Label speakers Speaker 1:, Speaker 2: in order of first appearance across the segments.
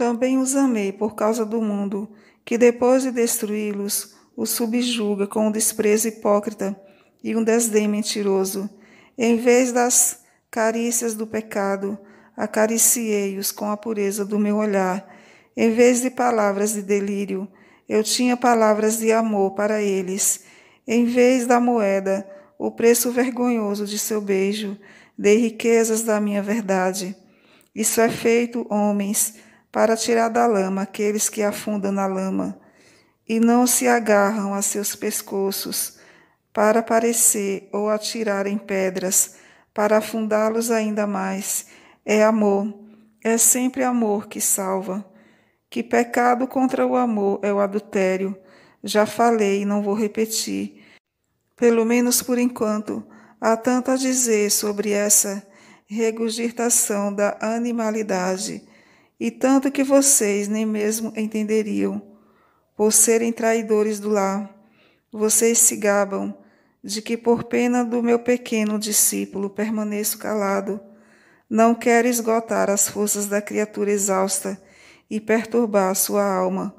Speaker 1: Também os amei por causa do mundo, que depois de destruí-los, os subjuga com um desprezo hipócrita e um desdém mentiroso. Em vez das carícias do pecado, acariciei-os com a pureza do meu olhar. Em vez de palavras de delírio, eu tinha palavras de amor para eles. Em vez da moeda, o preço vergonhoso de seu beijo, dei riquezas da minha verdade. Isso é feito, homens, para tirar da lama aqueles que afundam na lama e não se agarram a seus pescoços para parecer ou atirarem pedras para afundá-los ainda mais. É amor, é sempre amor que salva. Que pecado contra o amor é o adultério. Já falei e não vou repetir. Pelo menos por enquanto, há tanto a dizer sobre essa regurgitação da animalidade e tanto que vocês nem mesmo entenderiam, por serem traidores do lar. Vocês se gabam de que, por pena do meu pequeno discípulo, permaneço calado. Não quero esgotar as forças da criatura exausta e perturbar sua alma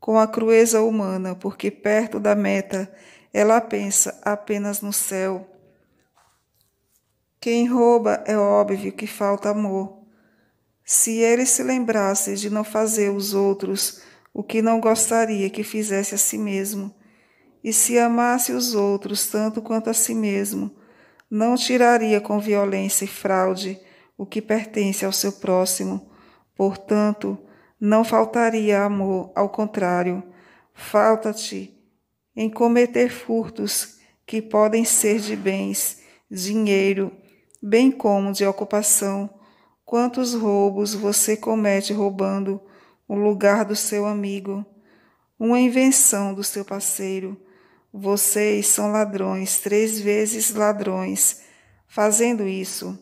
Speaker 1: com a crueza humana, porque perto da meta ela pensa apenas no céu. Quem rouba é óbvio que falta amor se ele se lembrasse de não fazer aos outros o que não gostaria que fizesse a si mesmo, e se amasse os outros tanto quanto a si mesmo, não tiraria com violência e fraude o que pertence ao seu próximo. Portanto, não faltaria amor, ao contrário, falta-te em cometer furtos que podem ser de bens, dinheiro, bem como de ocupação Quantos roubos você comete roubando o lugar do seu amigo, uma invenção do seu parceiro? Vocês são ladrões, três vezes ladrões. Fazendo isso,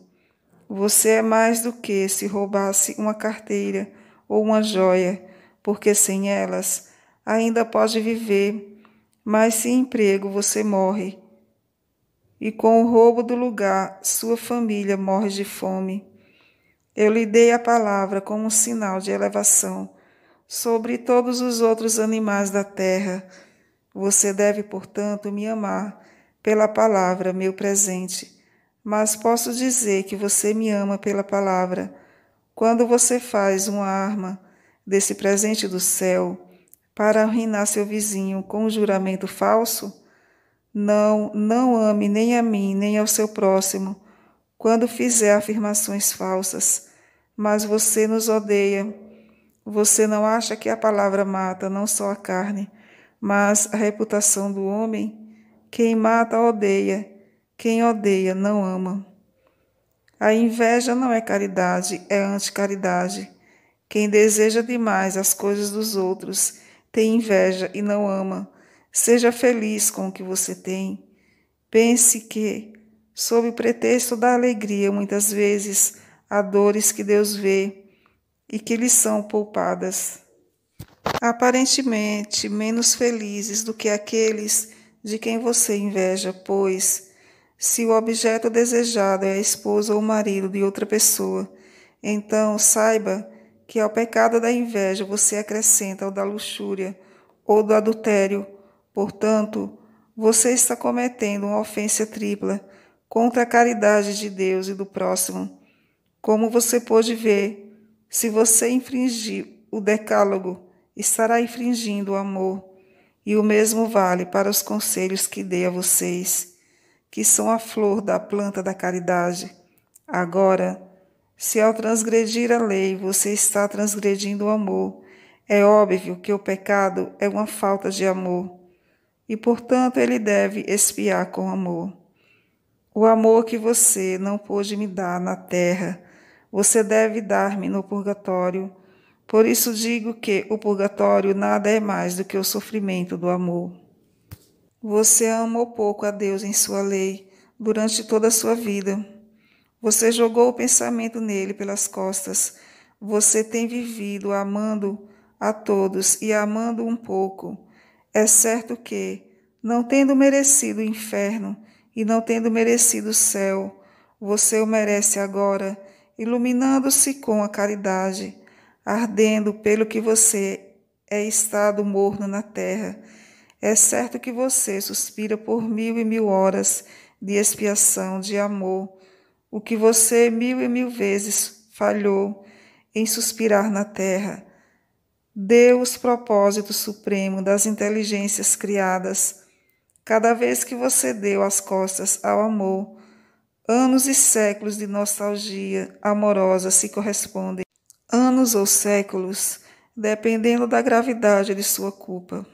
Speaker 1: você é mais do que se roubasse uma carteira ou uma joia, porque sem elas ainda pode viver, mas sem emprego você morre. E com o roubo do lugar, sua família morre de fome. Eu lhe dei a palavra como um sinal de elevação sobre todos os outros animais da terra. Você deve, portanto, me amar pela palavra, meu presente. Mas posso dizer que você me ama pela palavra. Quando você faz uma arma desse presente do céu para arruinar seu vizinho com um juramento falso, não, não ame nem a mim, nem ao seu próximo quando fizer afirmações falsas. Mas você nos odeia. Você não acha que a palavra mata não só a carne, mas a reputação do homem? Quem mata odeia, quem odeia não ama. A inveja não é caridade, é anticaridade. Quem deseja demais as coisas dos outros tem inveja e não ama. Seja feliz com o que você tem. Pense que sob o pretexto da alegria, muitas vezes há dores que Deus vê e que lhes são poupadas. Aparentemente menos felizes do que aqueles de quem você inveja, pois, se o objeto desejado é a esposa ou o marido de outra pessoa, então saiba que ao pecado da inveja você acrescenta o da luxúria ou do adultério. Portanto, você está cometendo uma ofensa tripla contra a caridade de Deus e do próximo. Como você pôde ver, se você infringir o decálogo, estará infringindo o amor. E o mesmo vale para os conselhos que dei a vocês, que são a flor da planta da caridade. Agora, se ao transgredir a lei você está transgredindo o amor, é óbvio que o pecado é uma falta de amor, e portanto ele deve espiar com amor. O amor que você não pôde me dar na terra, você deve dar-me no purgatório. Por isso digo que o purgatório nada é mais do que o sofrimento do amor. Você amou pouco a Deus em sua lei durante toda a sua vida. Você jogou o pensamento nele pelas costas. Você tem vivido amando a todos e amando um pouco. É certo que, não tendo merecido o inferno, e não tendo merecido o céu, você o merece agora, iluminando-se com a caridade, ardendo pelo que você é estado morno na terra. É certo que você suspira por mil e mil horas de expiação, de amor, o que você mil e mil vezes falhou em suspirar na terra. Deus propósito supremo das inteligências criadas Cada vez que você deu as costas ao amor, anos e séculos de nostalgia amorosa se correspondem. Anos ou séculos, dependendo da gravidade de sua culpa.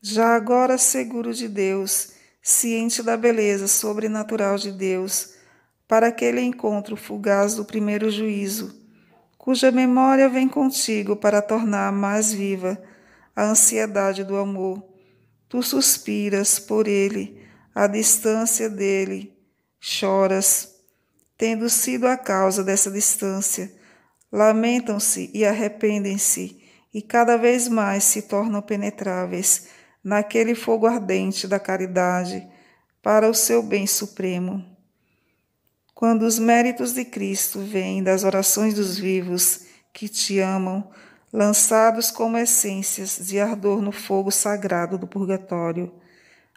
Speaker 1: Já agora seguro de Deus, ciente da beleza sobrenatural de Deus, para aquele encontro fugaz do primeiro juízo, cuja memória vem contigo para tornar mais viva a ansiedade do amor Tu suspiras por ele, à distância dele, choras, tendo sido a causa dessa distância. Lamentam-se e arrependem-se, e cada vez mais se tornam penetráveis naquele fogo ardente da caridade para o seu bem supremo. Quando os méritos de Cristo vêm das orações dos vivos que te amam, lançados como essências de ardor no fogo sagrado do purgatório.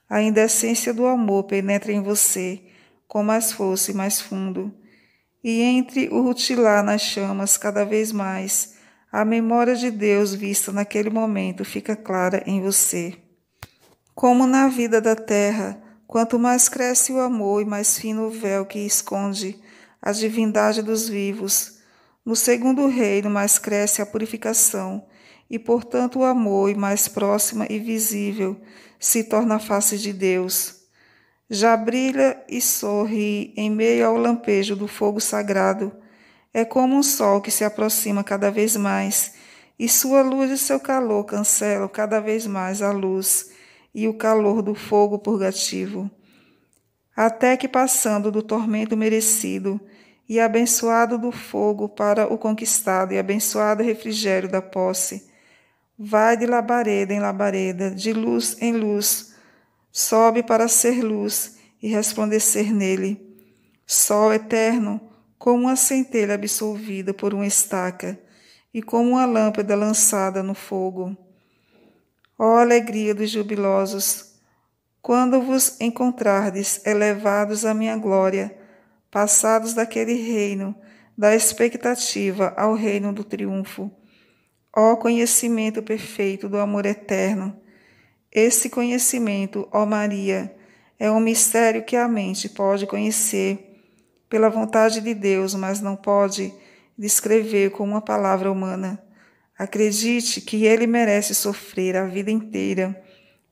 Speaker 1: A indecência do amor penetra em você com mais força e mais fundo, e entre o rutilar nas chamas cada vez mais, a memória de Deus vista naquele momento fica clara em você. Como na vida da terra, quanto mais cresce o amor e mais fino o véu que esconde a divindade dos vivos, no segundo reino, mais cresce a purificação, e portanto o amor, e mais próxima e visível, se torna a face de Deus. Já brilha e sorri em meio ao lampejo do fogo sagrado. É como um sol que se aproxima cada vez mais, e sua luz e seu calor cancelam cada vez mais a luz e o calor do fogo purgativo. Até que, passando do tormento merecido, e abençoado do fogo para o conquistado, e abençoado refrigério da posse. Vai de labareda em labareda, de luz em luz, sobe para ser luz e resplandecer nele. Sol eterno, como uma centelha absolvida por uma estaca, e como uma lâmpada lançada no fogo. Ó alegria dos jubilosos, quando vos encontrardes elevados à minha glória, passados daquele reino, da expectativa ao reino do triunfo. Ó conhecimento perfeito do amor eterno! Esse conhecimento, ó Maria, é um mistério que a mente pode conhecer pela vontade de Deus, mas não pode descrever com uma palavra humana. Acredite que ele merece sofrer a vida inteira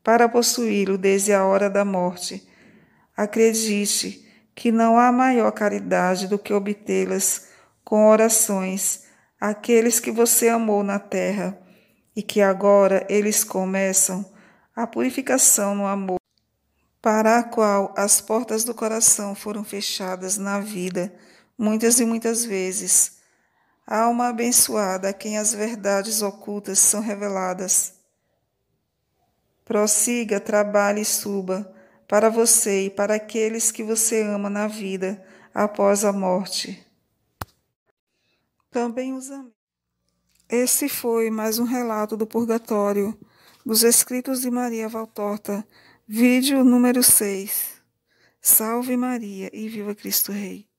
Speaker 1: para possuí-lo desde a hora da morte. Acredite que não há maior caridade do que obtê-las com orações àqueles que você amou na terra e que agora eles começam a purificação no amor, para a qual as portas do coração foram fechadas na vida, muitas e muitas vezes. Alma abençoada a quem as verdades ocultas são reveladas. Prossiga, trabalhe e suba para você e para aqueles que você ama na vida após a morte. Também os amigos. Esse foi mais um relato do Purgatório, dos Escritos de Maria Valtorta, vídeo número 6. Salve Maria e viva Cristo Rei.